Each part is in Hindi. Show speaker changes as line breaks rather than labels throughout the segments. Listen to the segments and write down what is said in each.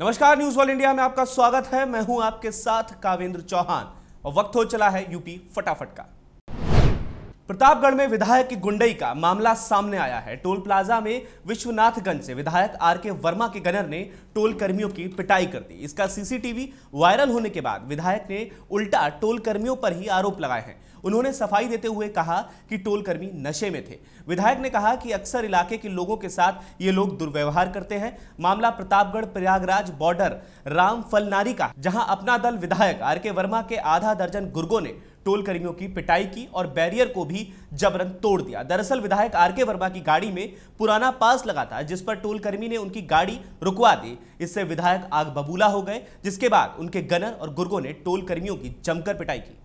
नमस्कार न्यूज वर्ल्ड इंडिया में आपका स्वागत है मैं हूं आपके साथ कावेंद्र चौहान और वक्त हो चला है यूपी फटाफट का प्रतापगढ़ में विधायक की गुंडई का मामला सामने आया है टोल प्लाजा में विश्वनाथगंज से विधायक आर के वर्मा के गनर ने टोल कर्मियों की पिटाई कर दी इसका सीसीटीवी वायरल होने के बाद विधायक ने उल्टा टोल कर्मियों पर ही आरोप लगाए हैं उन्होंने सफाई देते हुए कहा कि टोल कर्मी नशे में थे विधायक ने कहा कि अक्सर इलाके के लोगों के साथ ये लोग दुर्व्यवहार करते हैं मामला प्रतापगढ़ प्रयागराज बॉर्डर राम फलनारी का जहां अपना दल विधायक आर के वर्मा के आधा दर्जन गुर्गों ने टोल कर्मियों की पिटाई की और बैरियर को भी जबरन तोड़ दिया दरअसल विधायक आर के वर्मा की गाड़ी में पुराना पास लगा था जिस पर टोल कर्मी ने उनकी गाड़ी रुकवा दी इससे विधायक आग बबूला हो गए जिसके बाद उनके गनर और गुर्गों ने टोल कर्मियों की जमकर पिटाई की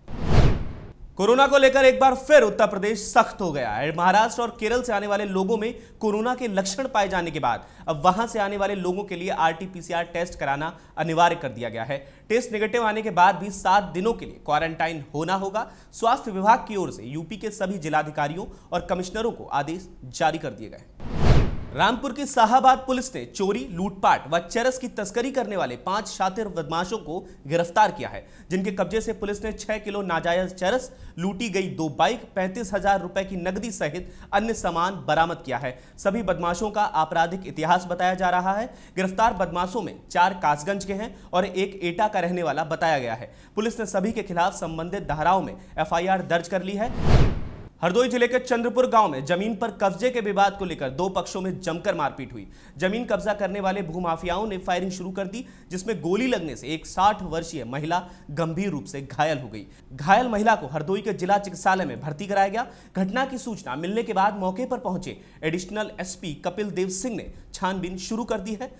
कोरोना को लेकर एक बार फिर उत्तर प्रदेश सख्त हो गया है महाराष्ट्र और केरल से आने वाले लोगों में कोरोना के लक्षण पाए जाने के बाद अब वहां से आने वाले लोगों के लिए आरटीपीसीआर टेस्ट कराना अनिवार्य कर दिया गया है टेस्ट नेगेटिव आने के बाद भी सात दिनों के लिए क्वारंटाइन होना होगा स्वास्थ्य विभाग की ओर से यूपी के सभी जिलाधिकारियों और कमिश्नरों को आदेश जारी कर दिए गए रामपुर की शाहबाद पुलिस ने चोरी लूटपाट व चरस की तस्करी करने वाले पांच शातिर बदमाशों को गिरफ्तार किया है जिनके कब्जे से पुलिस ने छह किलो नाजायज चरस लूटी गई दो बाइक पैंतीस हजार रुपए की नकदी सहित अन्य सामान बरामद किया है सभी बदमाशों का आपराधिक इतिहास बताया जा रहा है गिरफ्तार बदमाशों में चार कासगंज के हैं और एक एटा का रहने वाला बताया गया है पुलिस ने सभी के खिलाफ संबंधित धाराओं में एफ दर्ज कर ली है हरदोई जिले के चंद्रपुर गांव में जमीन पर कब्जे के विवाद को लेकर दो पक्षों में जमकर मारपीट हुई जमीन कब्जा करने वाले भूमाफियाओं ने फायरिंग शुरू कर दी जिसमें गोली लगने से एक 60 वर्षीय महिला गंभीर रूप से घायल हो गई घायल महिला को हरदोई के जिला चिकित्सालय में भर्ती कराया गया घटना की सूचना मिलने के बाद मौके पर पहुंचे एडिशनल एसपी कपिल देव सिंह ने छानबीन शुरू कर दी है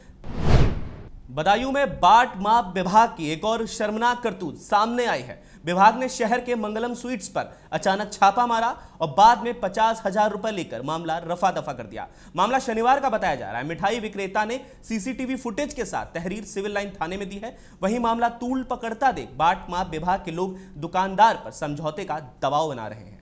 बदायूं में बाट माप विभाग की एक और शर्मनाक करतूत सामने आई है विभाग ने शहर के मंगलम स्वीट्स पर अचानक छापा मारा और बाद में पचास हजार रुपए लेकर मामला रफा दफा कर दिया मामला शनिवार का बताया जा रहा है मिठाई विक्रेता ने सीसीटीवी फुटेज के साथ तहरीर सिविल लाइन थाने में दी है वहीं मामला तूल पकड़ता देख बाट माप विभाग के लोग दुकानदार पर समझौते का दबाव बना रहे हैं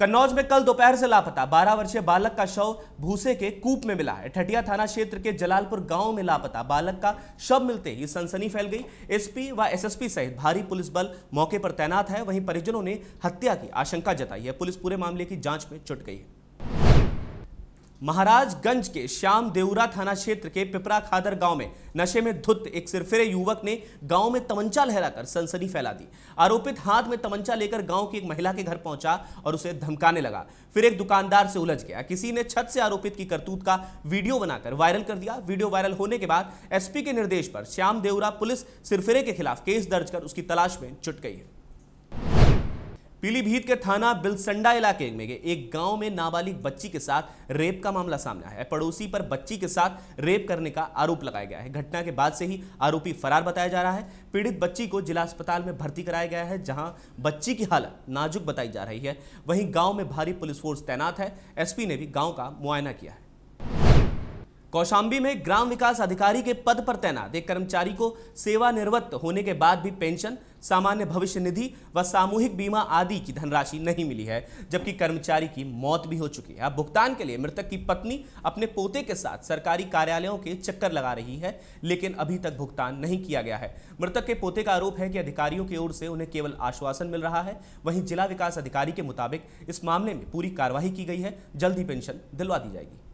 कन्नौज में कल दोपहर से लापता 12 वर्षीय बालक का शव भूसे के कूप में मिला है ठटिया थाना क्षेत्र के जलालपुर गांव में लापता बालक का शव मिलते ही सनसनी फैल गई एसपी व एसएसपी सहित भारी पुलिस बल मौके पर तैनात है वहीं परिजनों ने हत्या की आशंका जताई है पुलिस पूरे मामले की जांच में जुट गई है महाराजगंज के श्याम देवरा थाना क्षेत्र के पिपरा खादर गांव में नशे में धुत एक सिरफिरे युवक ने गांव में तमंचा लहराकर सनसनी फैला दी आरोपित हाथ में तमंचा लेकर गांव की एक महिला के घर पहुंचा और उसे धमकाने लगा फिर एक दुकानदार से उलझ गया किसी ने छत से आरोपित की करतूत का वीडियो बनाकर वायरल कर दिया वीडियो वायरल होने के बाद एसपी के निर्देश पर श्याम देवरा पुलिस सिरफिरे के खिलाफ केस दर्ज कर उसकी तलाश में जुट गई है पीलीभीत के थाना बिलसंडा इलाके में एक गांव में नाबालिग बच्ची के साथ रेप का मामला सामने आया है पड़ोसी पर बच्ची के साथ रेप करने का आरोप लगाया गया है घटना के बाद से ही आरोपी फरार बताया जा रहा है पीड़ित बच्ची को जिला अस्पताल में भर्ती कराया गया है जहां बच्ची की हालत नाजुक बताई जा रही है वहीं गाँव में भारी पुलिस फोर्स तैनात है एसपी ने भी गाँव का मुआयना किया है कौशाम्बी में ग्राम विकास अधिकारी के पद पर तैनात एक कर्मचारी को सेवानिवृत्त होने के बाद भी पेंशन सामान्य भविष्य निधि व सामूहिक बीमा आदि की धनराशि नहीं मिली है जबकि कर्मचारी की मौत भी हो चुकी है अब भुगतान के लिए मृतक की पत्नी अपने पोते के साथ सरकारी कार्यालयों के चक्कर लगा रही है लेकिन अभी तक भुगतान नहीं किया गया है मृतक के पोते का आरोप है कि अधिकारियों की ओर से उन्हें केवल आश्वासन मिल रहा है वहीं जिला विकास अधिकारी के मुताबिक इस मामले में पूरी कार्रवाई की गई है जल्द ही पेंशन दिलवा दी जाएगी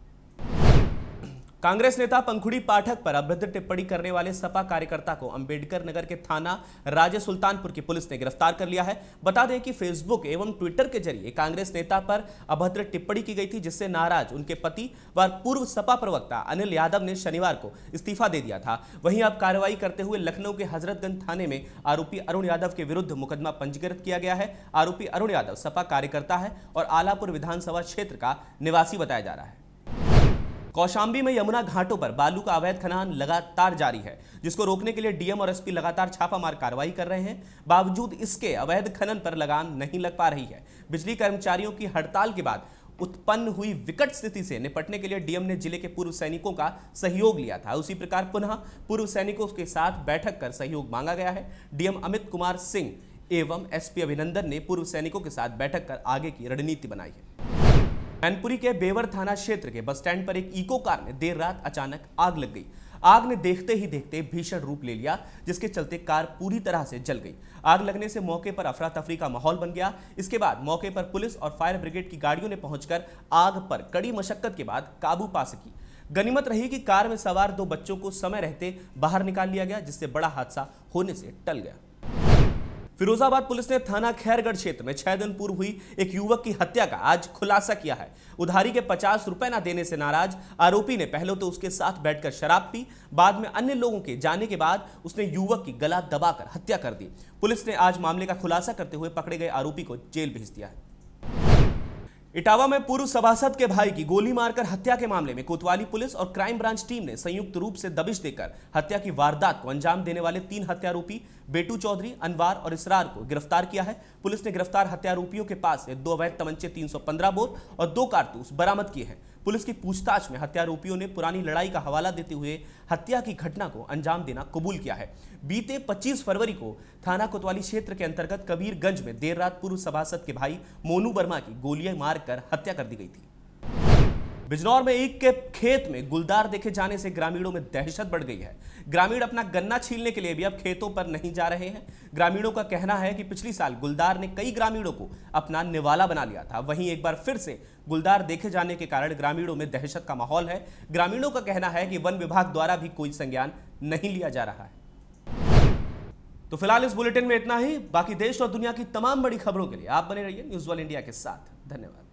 कांग्रेस नेता पंखुड़ी पाठक पर अभद्र टिप्पणी करने वाले सपा कार्यकर्ता को अंबेडकर नगर के थाना राजे सुल्तानपुर की पुलिस ने गिरफ्तार कर लिया है बता दें कि फेसबुक एवं ट्विटर के जरिए कांग्रेस नेता पर अभद्र टिप्पणी की गई थी जिससे नाराज उनके पति व पूर्व सपा प्रवक्ता अनिल यादव ने शनिवार को इस्तीफा दे दिया था वहीं अब कार्रवाई करते हुए लखनऊ के हजरतगंज थाने में आरोपी अरुण यादव के विरुद्ध मुकदमा पंजीकृत किया गया है आरोपी अरुण यादव सपा कार्यकर्ता है और आलापुर विधानसभा क्षेत्र का निवासी बताया जा रहा है कौशाम्बी में यमुना घाटों पर बालू का अवैध खनन लगातार जारी है जिसको रोकने के लिए डीएम और एसपी लगातार छापामार कार्रवाई कर रहे हैं बावजूद इसके अवैध खनन पर लगाम नहीं लग पा रही है बिजली कर्मचारियों की हड़ताल के बाद उत्पन्न हुई विकट स्थिति से निपटने के लिए डीएम ने जिले के पूर्व सैनिकों का सहयोग लिया था उसी प्रकार पुनः पूर्व सैनिकों के साथ बैठक कर सहयोग मांगा गया है डीएम अमित कुमार सिंह एवं एसपी अभिनंदन ने पूर्व सैनिकों के साथ बैठक कर आगे की रणनीति बनाई है मैनपुरी के बेवर थाना क्षेत्र के बस स्टैंड पर एक इको कार में देर रात अचानक आग लग गई आग ने देखते ही देखते भीषण रूप ले लिया जिसके चलते कार पूरी तरह से जल गई आग लगने से मौके पर अफरा तफरी का माहौल बन गया इसके बाद मौके पर पुलिस और फायर ब्रिगेड की गाड़ियों ने पहुंचकर आग पर कड़ी मशक्कत के बाद काबू पा सकी गनीमत रही कि कार में सवार दो बच्चों को समय रहते बाहर निकाल लिया गया जिससे बड़ा हादसा होने से टल गया फिरोजाबाद पुलिस ने थाना खैरगढ़ क्षेत्र में छह दिन पूर्व हुई एक युवक की हत्या का आज खुलासा किया है उधारी के पचास रुपए न देने से नाराज आरोपी ने पहले तो उसके साथ बैठकर शराब पी बाद में अन्य लोगों के जाने के बाद उसने युवक की गला दबाकर हत्या कर दी पुलिस ने आज मामले का खुलासा करते हुए पकड़े गए आरोपी को जेल भेज दिया है इटावा में पूर्व सभासद के भाई की गोली मारकर हत्या के मामले में कोतवाली पुलिस और क्राइम ब्रांच टीम ने संयुक्त रूप से दबिश देकर हत्या की वारदात को अंजाम देने वाले तीन हत्यारोपी बेटू चौधरी अनवार और इसरार को गिरफ्तार किया है पुलिस ने गिरफ्तार हत्यारोपियों के पास से दो अवैध तमंचे 315 बोर और दो कारतूस बरामद किए हैं पुलिस की पूछताछ में हत्यारोपियों ने पुरानी लड़ाई का हवाला देते हुए हत्या की घटना को अंजाम देना कबूल किया है बीते 25 फरवरी को थाना कोतवाली क्षेत्र के अंतर्गत कबीरगंज में देर रात पूर्व सभासद के भाई मोनू वर्मा की गोलियां मार मारकर हत्या कर दी गई थी बिजनौर में एक के खेत में गुलदार देखे जाने से ग्रामीणों में दहशत बढ़ गई है ग्रामीण अपना गन्ना छीलने के लिए भी अब खेतों पर नहीं जा रहे हैं ग्रामीणों का कहना है कि पिछली साल गुलदार ने कई ग्रामीणों को अपना निवाला बना लिया था वहीं एक बार फिर से गुलदार देखे जाने के कारण ग्रामीणों में दहशत का माहौल है ग्रामीणों का कहना है कि वन विभाग द्वारा भी कोई संज्ञान नहीं लिया जा रहा है तो फिलहाल इस बुलेटिन में इतना ही बाकी देश और दुनिया की तमाम बड़ी खबरों के लिए आप बने रहिए न्यूज वन इंडिया के साथ धन्यवाद